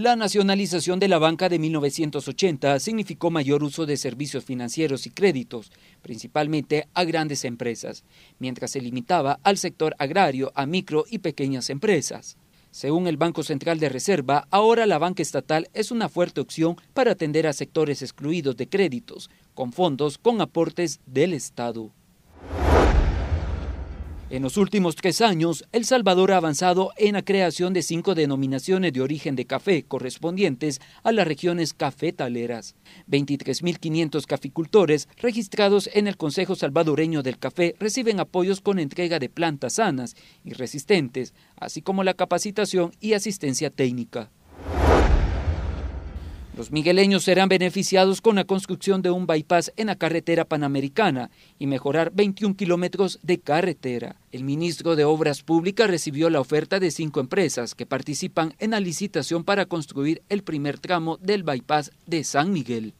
La nacionalización de la banca de 1980 significó mayor uso de servicios financieros y créditos, principalmente a grandes empresas, mientras se limitaba al sector agrario, a micro y pequeñas empresas. Según el Banco Central de Reserva, ahora la banca estatal es una fuerte opción para atender a sectores excluidos de créditos, con fondos con aportes del Estado. En los últimos tres años, El Salvador ha avanzado en la creación de cinco denominaciones de origen de café correspondientes a las regiones cafetaleras. 23.500 caficultores registrados en el Consejo Salvadoreño del Café reciben apoyos con entrega de plantas sanas y resistentes, así como la capacitación y asistencia técnica. Los migueleños serán beneficiados con la construcción de un bypass en la carretera panamericana y mejorar 21 kilómetros de carretera. El ministro de Obras Públicas recibió la oferta de cinco empresas que participan en la licitación para construir el primer tramo del bypass de San Miguel.